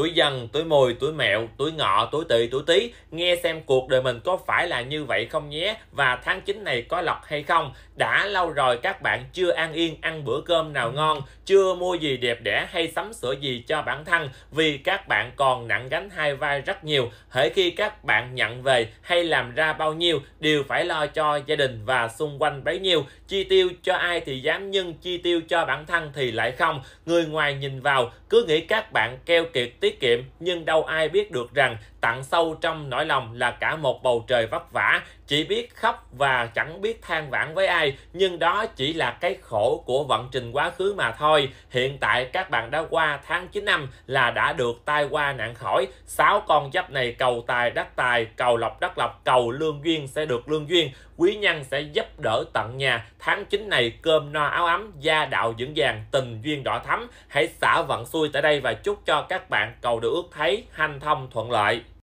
tuổi dần tuổi mùi tuổi mẹo tuổi ngọ tuổi tỵ tuổi tý nghe xem cuộc đời mình có phải là như vậy không nhé và tháng 9 này có lọc hay không đã lâu rồi các bạn chưa ăn yên ăn bữa cơm nào ngon chưa mua gì đẹp đẽ hay sắm sửa gì cho bản thân vì các bạn còn nặng gánh hai vai rất nhiều hễ khi các bạn nhận về hay làm ra bao nhiêu đều phải lo cho gia đình và xung quanh bấy nhiêu chi tiêu cho ai thì dám nhưng chi tiêu cho bản thân thì lại không người ngoài nhìn vào cứ nghĩ các bạn keo kiệt tiết tiết kiệm nhưng đâu ai biết được rằng tặng sâu trong nỗi lòng là cả một bầu trời vất vả chỉ biết khóc và chẳng biết than vãn với ai nhưng đó chỉ là cái khổ của vận trình quá khứ mà thôi hiện tại các bạn đã qua tháng 9 năm là đã được tai qua nạn khỏi sáu con giáp này cầu tài đắc tài cầu lộc đắc lộc cầu lương duyên sẽ được lương duyên quý nhân sẽ giúp đỡ tận nhà Tháng 9 này cơm no áo ấm, gia đạo vững vàng, tình duyên đỏ thắm. Hãy xả vận xui tại đây và chúc cho các bạn cầu được ước thấy hanh thông thuận lợi.